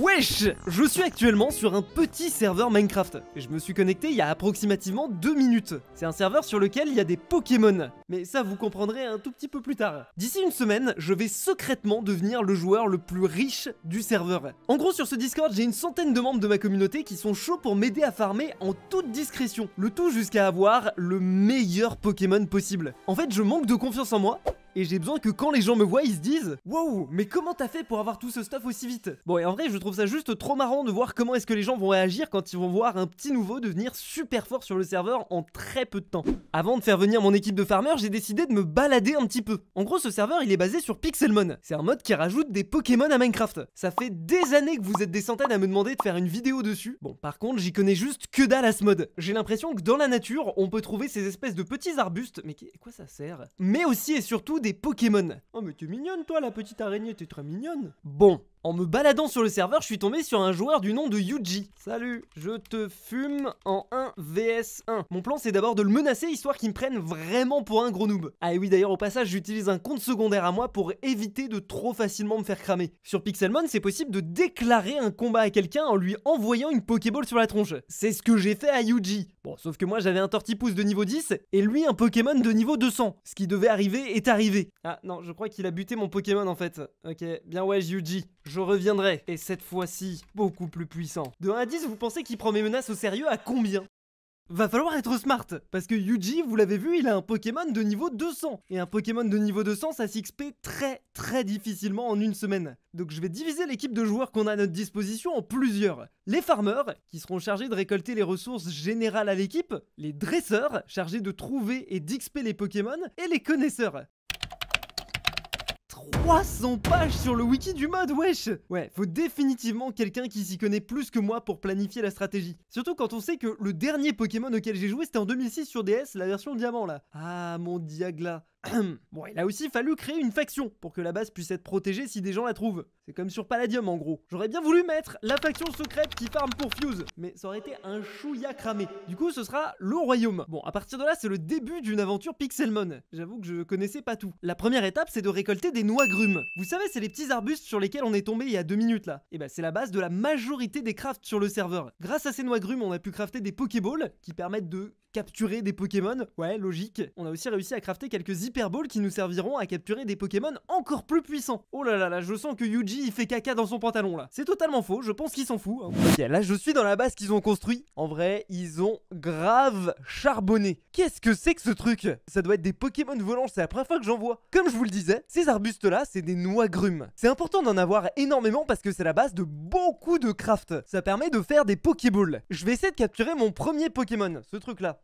Wesh Je suis actuellement sur un petit serveur Minecraft. Et je me suis connecté il y a approximativement 2 minutes. C'est un serveur sur lequel il y a des Pokémon. Mais ça, vous comprendrez un tout petit peu plus tard. D'ici une semaine, je vais secrètement devenir le joueur le plus riche du serveur. En gros, sur ce Discord, j'ai une centaine de membres de ma communauté qui sont chauds pour m'aider à farmer en toute discrétion. Le tout jusqu'à avoir le meilleur Pokémon possible. En fait, je manque de confiance en moi, et j'ai besoin que quand les gens me voient, ils se disent waouh, mais comment t'as fait pour avoir tout ce stuff aussi vite Bon, et en vrai, je trouve ça juste trop marrant de voir comment est-ce que les gens vont réagir quand ils vont voir un petit nouveau devenir super fort sur le serveur en très peu de temps. Avant de faire venir mon équipe de farmer j'ai décidé de me balader un petit peu. En gros, ce serveur, il est basé sur Pixelmon. C'est un mode qui rajoute des Pokémon à Minecraft. Ça fait des années que vous êtes des centaines à me demander de faire une vidéo dessus. Bon, par contre, j'y connais juste que dalle à ce mode. J'ai l'impression que dans la nature, on peut trouver ces espèces de petits arbustes, mais quoi ça sert Mais aussi et surtout Pokémon. Oh mais t'es mignonne toi la petite araignée, t'es très mignonne. Bon, en me baladant sur le serveur, je suis tombé sur un joueur du nom de Yuji. Salut, je te fume en 1 vs 1. Mon plan, c'est d'abord de le menacer, histoire qu'il me prenne vraiment pour un gros noob. Ah oui, d'ailleurs, au passage, j'utilise un compte secondaire à moi pour éviter de trop facilement me faire cramer. Sur Pixelmon, c'est possible de déclarer un combat à quelqu'un en lui envoyant une Pokéball sur la tronche. C'est ce que j'ai fait à Yuji. Bon, sauf que moi j'avais un tortipousse de niveau 10 et lui un Pokémon de niveau 200. Ce qui devait arriver est arrivé. Ah non, je crois qu'il a buté mon Pokémon en fait. Ok, bien ouais Yuji, je reviendrai. Et cette fois-ci, beaucoup plus puissant. De 1 à 10, vous pensez qu'il prend mes menaces au sérieux à combien Va falloir être smart, parce que Yuji, vous l'avez vu, il a un Pokémon de niveau 200. Et un Pokémon de niveau 200, ça s'XP très très difficilement en une semaine. Donc je vais diviser l'équipe de joueurs qu'on a à notre disposition en plusieurs. Les farmers, qui seront chargés de récolter les ressources générales à l'équipe. Les dresseurs, chargés de trouver et d'XP les Pokémon. Et les connaisseurs. 300 pages sur le wiki du mode, wesh Ouais, faut définitivement quelqu'un qui s'y connaît plus que moi pour planifier la stratégie. Surtout quand on sait que le dernier Pokémon auquel j'ai joué, c'était en 2006 sur DS, la version diamant, là. Ah, mon Diagla bon, il a aussi fallu créer une faction pour que la base puisse être protégée si des gens la trouvent. C'est comme sur Palladium en gros. J'aurais bien voulu mettre la faction secrète qui farm pour Fuse, mais ça aurait été un chouïa cramé. Du coup, ce sera le royaume. Bon, à partir de là, c'est le début d'une aventure Pixelmon. J'avoue que je connaissais pas tout. La première étape, c'est de récolter des noix vous savez, c'est les petits arbustes sur lesquels on est tombé il y a deux minutes là. Et eh bah ben, c'est la base de la majorité des crafts sur le serveur. Grâce à ces noix grumes, on a pu crafter des Pokéballs qui permettent de capturer des Pokémon. Ouais, logique. On a aussi réussi à crafter quelques hyperballs qui nous serviront à capturer des Pokémon encore plus puissants. Oh là là là, je sens que Yuji il fait caca dans son pantalon là. C'est totalement faux, je pense qu'il s'en fout. Hein. Ok, là je suis dans la base qu'ils ont construit. En vrai, ils ont grave charbonné. Qu'est-ce que c'est que ce truc Ça doit être des Pokémon volants, c'est la première fois que j'en vois. Comme je vous le disais, ces arbustes là, c'est des noix grumes. C'est important d'en avoir énormément parce que c'est la base de beaucoup de craft. Ça permet de faire des Pokéballs. Je vais essayer de capturer mon premier Pokémon, ce truc là.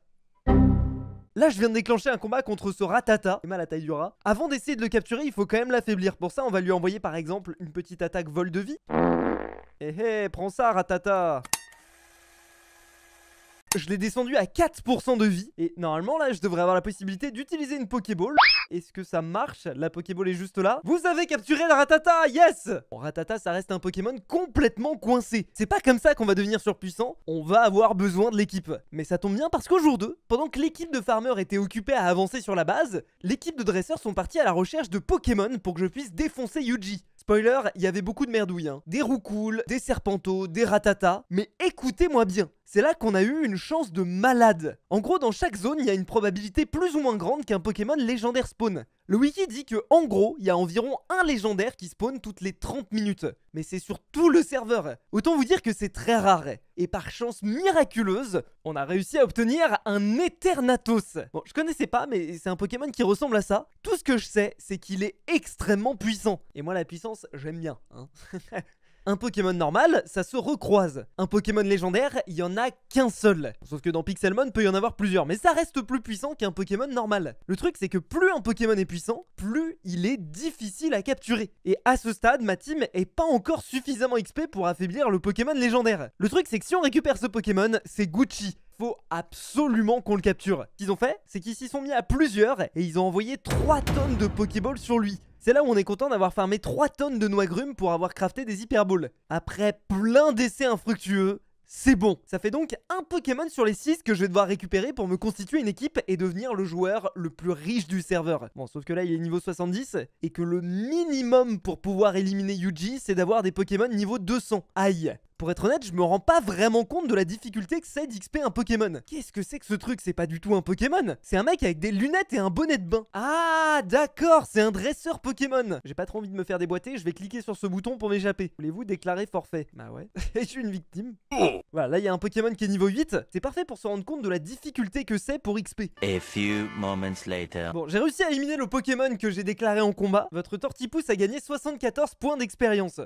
Là, je viens de déclencher un combat contre ce ratata. C'est mal à taille du rat. Hein. Avant d'essayer de le capturer, il faut quand même l'affaiblir. Pour ça, on va lui envoyer par exemple une petite attaque vol de vie. Eh hey, eh, hé, prends ça, ratata je l'ai descendu à 4% de vie. Et normalement, là, je devrais avoir la possibilité d'utiliser une Pokéball. Est-ce que ça marche La Pokéball est juste là. Vous avez capturé la Ratata Yes Bon, Ratata, ça reste un Pokémon complètement coincé. C'est pas comme ça qu'on va devenir surpuissant. On va avoir besoin de l'équipe. Mais ça tombe bien parce qu'au jour 2, pendant que l'équipe de farmer était occupée à avancer sur la base, l'équipe de dresseurs sont partis à la recherche de Pokémon pour que je puisse défoncer Yuji. Spoiler, il y avait beaucoup de merdouilles. Hein. Des roucoules, des serpentos, des ratatas. Mais écoutez-moi bien c'est là qu'on a eu une chance de malade. En gros, dans chaque zone, il y a une probabilité plus ou moins grande qu'un Pokémon légendaire spawn. Le wiki dit que, en gros, il y a environ un légendaire qui spawn toutes les 30 minutes. Mais c'est sur tout le serveur. Autant vous dire que c'est très rare. Et par chance miraculeuse, on a réussi à obtenir un Eternatus. Bon, je connaissais pas, mais c'est un Pokémon qui ressemble à ça. Tout ce que je sais, c'est qu'il est extrêmement puissant. Et moi, la puissance, j'aime bien. Hein Un Pokémon normal, ça se recroise. Un Pokémon légendaire, il y en a qu'un seul. Sauf que dans Pixelmon, peut y en avoir plusieurs, mais ça reste plus puissant qu'un Pokémon normal. Le truc, c'est que plus un Pokémon est puissant, plus il est difficile à capturer. Et à ce stade, ma team est pas encore suffisamment XP pour affaiblir le Pokémon légendaire. Le truc, c'est que si on récupère ce Pokémon, c'est Gucci faut absolument qu'on le capture. Ce qu'ils ont fait, c'est qu'ils s'y sont mis à plusieurs et ils ont envoyé 3 tonnes de pokéball sur lui. C'est là où on est content d'avoir farmé 3 tonnes de noix grumes pour avoir crafté des hyperballs. Après plein d'essais infructueux, c'est bon. Ça fait donc un Pokémon sur les 6 que je vais devoir récupérer pour me constituer une équipe et devenir le joueur le plus riche du serveur. Bon, sauf que là, il est niveau 70 et que le minimum pour pouvoir éliminer Yuji, c'est d'avoir des Pokémon niveau 200. Aïe. Pour être honnête, je me rends pas vraiment compte de la difficulté que c'est d'XP un Pokémon. Qu'est-ce que c'est que ce truc C'est pas du tout un Pokémon C'est un mec avec des lunettes et un bonnet de bain. Ah, d'accord, c'est un dresseur Pokémon J'ai pas trop envie de me faire déboîter, je vais cliquer sur ce bouton pour m'échapper. Voulez-vous déclarer forfait Bah ouais, Et je suis une victime. Voilà, là il y a un Pokémon qui est niveau 8, c'est parfait pour se rendre compte de la difficulté que c'est pour XP. A few moments later. Bon, j'ai réussi à éliminer le Pokémon que j'ai déclaré en combat. Votre Tortipousse a gagné 74 points d'expérience.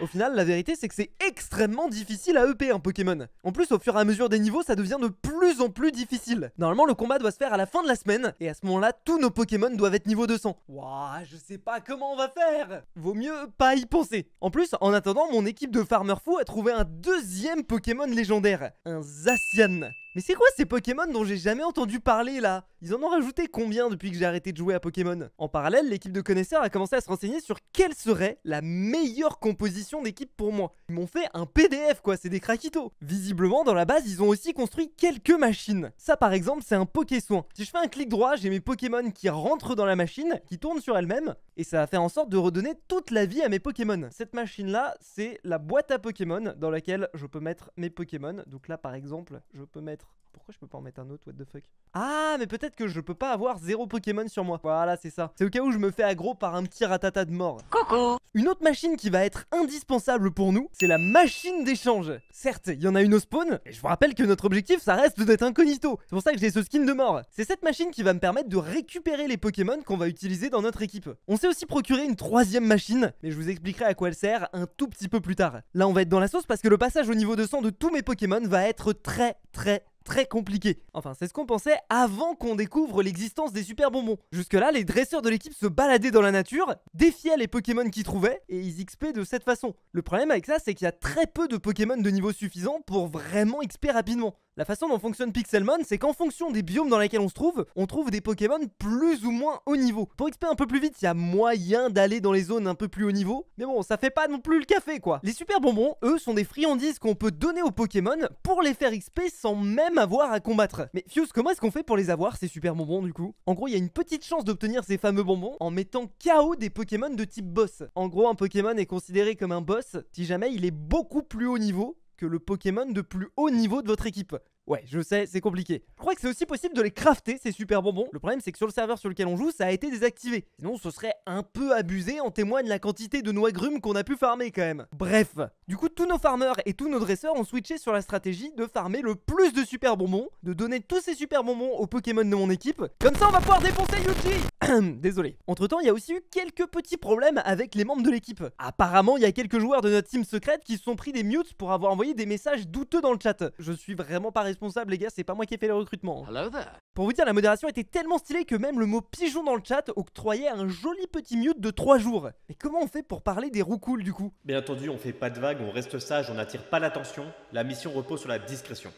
Au final, la vérité c'est que c'est extrêmement difficile à EP un Pokémon. En plus, au fur et à mesure des niveaux, ça devient de plus en plus difficile. Normalement, le combat doit se faire à la fin de la semaine, et à ce moment-là, tous nos Pokémon doivent être niveau 200. Waouh, je sais pas comment on va faire Vaut mieux pas y penser. En plus, en attendant, mon équipe de Farmer Fou a trouvé un deuxième Pokémon légendaire, un Zacian. Mais c'est quoi ces Pokémon dont j'ai jamais entendu parler là ils en ont rajouté combien depuis que j'ai arrêté de jouer à Pokémon En parallèle, l'équipe de connaisseurs a commencé à se renseigner sur quelle serait la meilleure composition d'équipe pour moi. Ils m'ont fait un PDF quoi, c'est des craquitos. Visiblement, dans la base, ils ont aussi construit quelques machines. Ça par exemple, c'est un poké Si je fais un clic droit, j'ai mes Pokémon qui rentrent dans la machine, qui tournent sur elle-même, et ça va faire en sorte de redonner toute la vie à mes Pokémon. Cette machine-là, c'est la boîte à Pokémon dans laquelle je peux mettre mes Pokémon. Donc là, par exemple, je peux mettre... Pourquoi je peux pas en mettre un autre What the fuck Ah, mais peut-être que je peux pas avoir zéro Pokémon sur moi. Voilà, c'est ça. C'est au cas où je me fais aggro par un petit ratata de mort. Coucou Une autre machine qui va être indispensable pour nous, c'est la machine d'échange. Certes, il y en a une au spawn, et je vous rappelle que notre objectif, ça reste d'être incognito. C'est pour ça que j'ai ce skin de mort. C'est cette machine qui va me permettre de récupérer les Pokémon qu'on va utiliser dans notre équipe. On s'est aussi procuré une troisième machine, mais je vous expliquerai à quoi elle sert un tout petit peu plus tard. Là, on va être dans la sauce parce que le passage au niveau de sang de tous mes Pokémon va être très très très compliqué. Enfin, c'est ce qu'on pensait avant qu'on découvre l'existence des super bonbons. Jusque-là, les dresseurs de l'équipe se baladaient dans la nature, défiaient les Pokémon qu'ils trouvaient, et ils XP de cette façon. Le problème avec ça, c'est qu'il y a très peu de Pokémon de niveau suffisant pour vraiment XP rapidement. La façon dont fonctionne Pixelmon, c'est qu'en fonction des biomes dans lesquels on se trouve, on trouve des Pokémon plus ou moins haut niveau. Pour XP un peu plus vite, il y a moyen d'aller dans les zones un peu plus haut niveau, mais bon, ça fait pas non plus le café quoi. Les super bonbons, eux, sont des friandises qu'on peut donner aux Pokémon pour les faire XP sans même avoir à combattre. Mais Fuse, comment est-ce qu'on fait pour les avoir ces super bonbons du coup En gros, il y a une petite chance d'obtenir ces fameux bonbons en mettant KO des Pokémon de type boss. En gros, un Pokémon est considéré comme un boss si jamais il est beaucoup plus haut niveau que le Pokémon de plus haut niveau de votre équipe. Ouais, je sais, c'est compliqué. Je crois que c'est aussi possible de les crafter, ces super bonbons. Le problème, c'est que sur le serveur sur lequel on joue, ça a été désactivé. Sinon, ce serait un peu abusé, en témoigne la quantité de noix grumes qu'on a pu farmer quand même. Bref, du coup, tous nos farmers et tous nos dresseurs ont switché sur la stratégie de farmer le plus de super bonbons, de donner tous ces super bonbons aux Pokémon de mon équipe. Comme ça, on va pouvoir défoncer Yuji Désolé. Entre temps, il y a aussi eu quelques petits problèmes avec les membres de l'équipe. Apparemment, il y a quelques joueurs de notre team secrète qui se sont pris des mutes pour avoir envoyé des messages douteux dans le chat. Je suis vraiment pas responsable, les gars, c'est pas moi qui ai fait le recrutement. Hello Pour vous dire, la modération était tellement stylée que même le mot pigeon dans le chat octroyait un joli petit mute de 3 jours. Mais comment on fait pour parler des roucoules du coup Bien entendu, on fait pas de vagues, on reste sage, on n'attire pas l'attention. La mission repose sur la discrétion.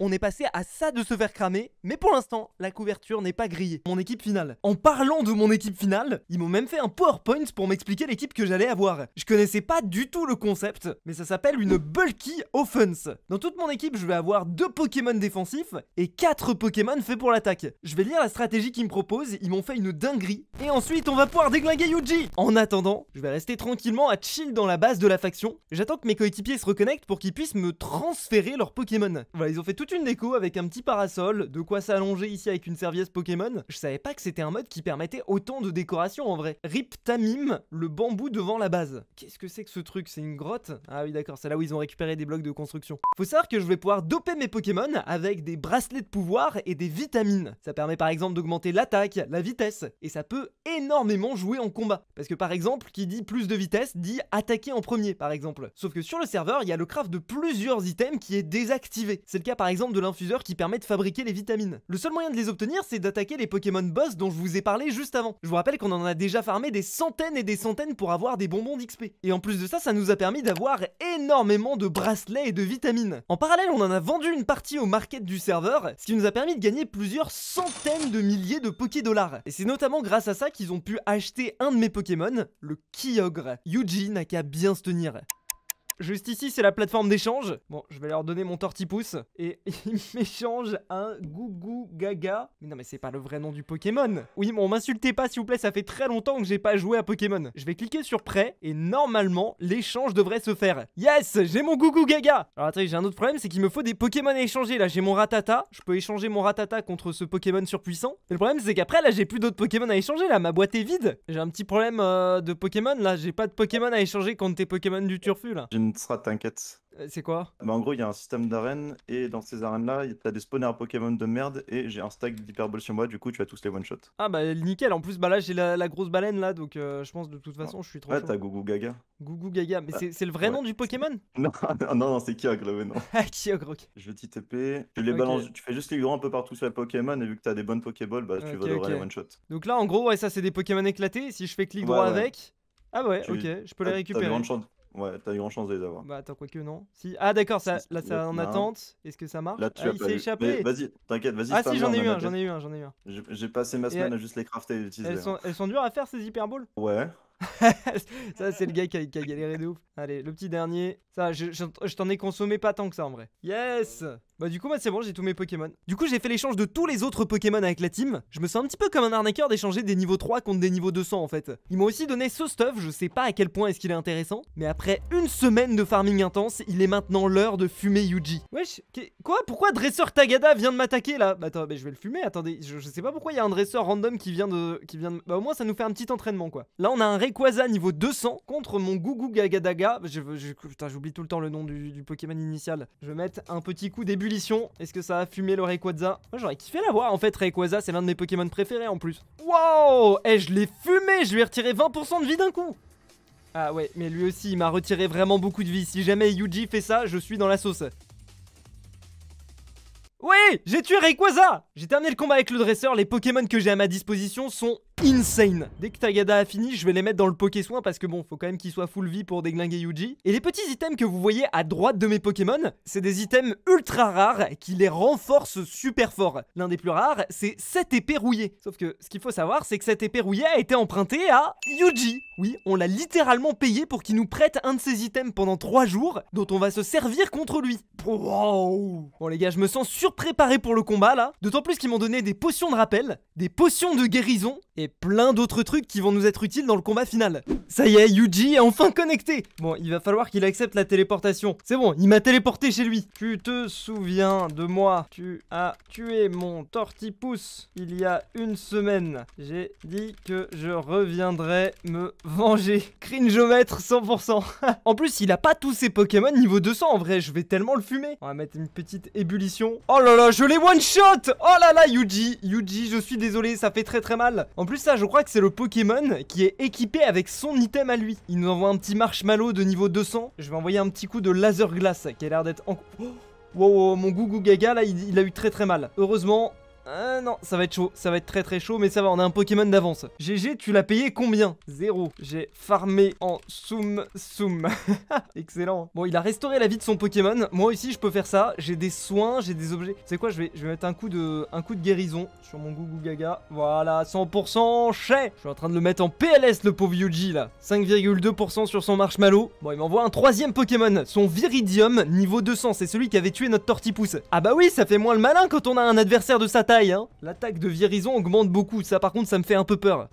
On est passé à ça de se faire cramer, mais pour l'instant, la couverture n'est pas grillée. Mon équipe finale. En parlant de mon équipe finale, ils m'ont même fait un PowerPoint pour m'expliquer l'équipe que j'allais avoir. Je connaissais pas du tout le concept, mais ça s'appelle une Bulky Offense. Dans toute mon équipe, je vais avoir deux Pokémon défensifs et quatre Pokémon faits pour l'attaque. Je vais lire la stratégie qu'ils me proposent, ils m'ont fait une dinguerie. Et ensuite, on va pouvoir déglinguer Yuji En attendant, je vais rester tranquillement à chill dans la base de la faction. J'attends que mes coéquipiers se reconnectent pour qu'ils puissent me transférer leurs Pokémon. Voilà, ils ont fait tout une déco avec un petit parasol, de quoi s'allonger ici avec une serviette Pokémon. Je savais pas que c'était un mode qui permettait autant de décoration en vrai. Rip Tamim, le bambou devant la base. Qu'est-ce que c'est que ce truc C'est une grotte Ah oui d'accord, c'est là où ils ont récupéré des blocs de construction. Faut savoir que je vais pouvoir doper mes Pokémon avec des bracelets de pouvoir et des vitamines. Ça permet par exemple d'augmenter l'attaque, la vitesse, et ça peut énormément jouer en combat. Parce que par exemple, qui dit plus de vitesse dit attaquer en premier par exemple. Sauf que sur le serveur, il y a le craft de plusieurs items qui est désactivé. C'est le cas par exemple de l'infuseur qui permet de fabriquer les vitamines. Le seul moyen de les obtenir, c'est d'attaquer les Pokémon boss dont je vous ai parlé juste avant. Je vous rappelle qu'on en a déjà farmé des centaines et des centaines pour avoir des bonbons d'XP. Et en plus de ça, ça nous a permis d'avoir énormément de bracelets et de vitamines. En parallèle, on en a vendu une partie au market du serveur, ce qui nous a permis de gagner plusieurs centaines de milliers de Poké dollars. Et c'est notamment grâce à ça qu'ils ont pu acheter un de mes Pokémon, le Kyogre. Yuji n'a qu'à bien se tenir. Juste ici, c'est la plateforme d'échange. Bon, je vais leur donner mon tortipousse. Et ils m'échangent un Gougou Gaga. Mais non, mais c'est pas le vrai nom du Pokémon. Oui, on m'insultez pas, s'il vous plaît. Ça fait très longtemps que j'ai pas joué à Pokémon. Je vais cliquer sur prêt. Et normalement, l'échange devrait se faire. Yes, j'ai mon Gougou Gaga. Alors, attendez, j'ai un autre problème. C'est qu'il me faut des Pokémon à échanger. Là, j'ai mon Ratata. Je peux échanger mon Ratata contre ce Pokémon surpuissant. Mais le problème, c'est qu'après, là, j'ai plus d'autres Pokémon à échanger. Là, ma boîte est vide. J'ai un petit problème euh, de Pokémon. Là, j'ai pas de Pokémon à échanger contre tes Pokémon du Turfu, sera t'inquiète. Euh, c'est quoi bah, En gros, il y a un système d'arène, et dans ces arènes-là, t'as des spawners Pokémon de merde, et j'ai un stack d'hyperbol sur moi, du coup, tu vas tous les one-shot. Ah bah nickel, en plus, bah là, j'ai la, grosse baleine, là, donc euh, je pense de toute façon, je suis trop. Ouais, t'as Gougou Gaga. Gougou Gaga, mais ah, c'est le vrai nom du Pokémon Non, non, non, c'est Kyogre, le nom. Ah, je vais t'y TP, tu les tu fais juste les droit un peu partout sur les Pokémon, et vu que t'as des bonnes Pokéballs, bah tu vas les one-shot. Donc là, en gros, ouais, ça, c'est des Pokémon éclatés, si je fais clic droit avec. Ah ouais, ok, je peux les récupérer. Ouais, t'as eu grand chance de les avoir. Bah attends, que non. Si... Ah d'accord, ça, là c'est en attente. Est-ce que ça marche Là, tu ah, as il s'est échappé. Vas-y, t'inquiète, vas-y. Ah si, j'en ai, eu un, j'en ai eu un, j'en ai eu un. J'ai passé ma semaine à juste les crafter et les utiliser. Elles sont, hein. dures à faire ces hyperballs Ouais. ça, c'est le gars qui a, galéré de ouf. Allez, le petit dernier. Ça, je, je t'en ai consommé pas tant que ça en vrai. Yes bah du coup moi c'est bon j'ai tous mes Pokémon. Du coup j'ai fait l'échange de tous les autres Pokémon avec la team. Je me sens un petit peu comme un arnaqueur d'échanger des niveaux 3 contre des niveaux 200 en fait. Ils m'ont aussi donné ce stuff, je sais pas à quel point est-ce qu'il est intéressant. Mais après une semaine de farming intense, il est maintenant l'heure de fumer Yuji. Wesh, quoi Pourquoi dresseur Tagada vient de m'attaquer là bah, Attends, bah, je vais le fumer, attendez. Je, sais pas pourquoi il y a un dresseur random qui vient de... Qui vient Bah au moins ça nous fait un petit entraînement quoi. Là on a un Rayquaza niveau 200 contre mon Gugu Gagadaga. Je, putain j'oublie tout le temps le nom du, du Pokémon initial. Je vais mettre un petit coup début est-ce que ça a fumé le Rayquaza Moi j'aurais kiffé l'avoir en fait. Rayquaza c'est l'un de mes Pokémon préférés en plus. Wow Eh je l'ai fumé Je lui ai retiré 20% de vie d'un coup Ah ouais, mais lui aussi il m'a retiré vraiment beaucoup de vie. Si jamais Yuji fait ça, je suis dans la sauce. Oui J'ai tué Rayquaza J'ai terminé le combat avec le dresseur. Les Pokémon que j'ai à ma disposition sont insane. Dès que Tagada a fini, je vais les mettre dans le Poké Soin parce que bon, faut quand même qu'il soit full vie pour déglinguer Yuji. Et les petits items que vous voyez à droite de mes Pokémon, c'est des items ultra rares qui les renforcent super fort. L'un des plus rares, c'est cette épée rouillée. Sauf que ce qu'il faut savoir, c'est que cette épée rouillée a été empruntée à Yuji. Oui, on l'a littéralement payé pour qu'il nous prête un de ses items pendant 3 jours, dont on va se servir contre lui. Wow Bon les gars, je me sens surpréparé pour le combat là, d'autant plus qu'ils m'ont donné des potions de rappel, des potions de guérison et plein d'autres trucs qui vont nous être utiles dans le combat final. Ça y est, Yuji est enfin connecté Bon, il va falloir qu'il accepte la téléportation. C'est bon, il m'a téléporté chez lui. Tu te souviens de moi Tu as tué mon tortipousse il y a une semaine. J'ai dit que je reviendrai me venger. Cringeomètre 100%. en plus, il a pas tous ses Pokémon niveau 200 en vrai, je vais tellement le fumer. On va mettre une petite ébullition. Oh là là, je l'ai one shot Oh là là, Yuji Yuji, je suis désolé, ça fait très très mal. En plus, plus ça, je crois que c'est le Pokémon qui est équipé avec son item à lui. Il nous envoie un petit marshmallow de niveau 200. Je vais envoyer un petit coup de laser glace qui a l'air d'être en... Oh Wow, mon gougou gaga là il, a eu très très mal Heureusement ah non, ça va être chaud, ça va être très très chaud, mais ça va, on a un Pokémon d'avance. GG, tu l'as payé combien Zéro. J'ai farmé en soum soum. Excellent. Bon, il a restauré la vie de son Pokémon. Moi aussi, je peux faire ça. J'ai des soins, j'ai des objets. C'est quoi je vais, je vais mettre un coup de, un coup de guérison sur mon Gougou Gaga. Voilà, 100% chais. Je suis en train de le mettre en PLS, le pauvre Yuji là. 5,2% sur son marshmallow. Bon, il m'envoie un troisième Pokémon, son Viridium, niveau 200. C'est celui qui avait tué notre Tortipousse. Ah bah oui, ça fait moins le malin quand on a un adversaire de sa taille Hein. L'attaque de Virizon augmente beaucoup. Ça, par contre, ça me fait un peu peur.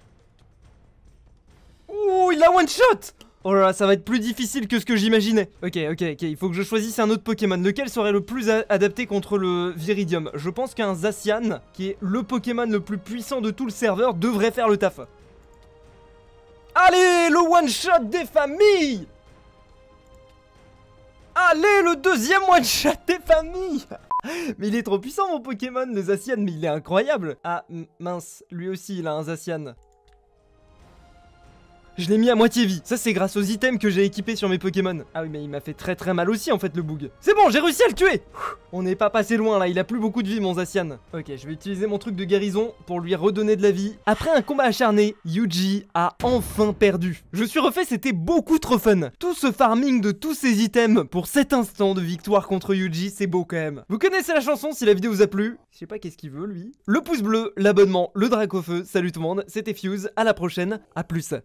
Ouh, il a one shot Oh là là, ça va être plus difficile que ce que j'imaginais. Ok, ok, ok, il faut que je choisisse un autre Pokémon. Lequel serait le plus adapté contre le Viridium Je pense qu'un Zacian, qui est le Pokémon le plus puissant de tout le serveur, devrait faire le taf. Allez, le one-shot des familles Allez, le deuxième one-shot des familles mais il est trop puissant mon Pokémon, le Zacian, mais il est incroyable Ah mince, lui aussi il a un Zacian. Je l'ai mis à moitié vie. Ça, c'est grâce aux items que j'ai équipés sur mes Pokémon. Ah oui, mais il m'a fait très très mal aussi, en fait, le bug. C'est bon, j'ai réussi à le tuer On n'est pas passé loin, là. Il a plus beaucoup de vie, mon Zacian. Ok, je vais utiliser mon truc de guérison pour lui redonner de la vie. Après un combat acharné, Yuji a enfin perdu. Je suis refait, c'était beaucoup trop fun. Tout ce farming de tous ces items pour cet instant de victoire contre Yuji, c'est beau quand même. Vous connaissez la chanson si la vidéo vous a plu. Je sais pas qu'est-ce qu'il veut, lui. Le pouce bleu, l'abonnement, le drac au feu. Salut tout le monde, c'était Fuse. À la prochaine. À plus.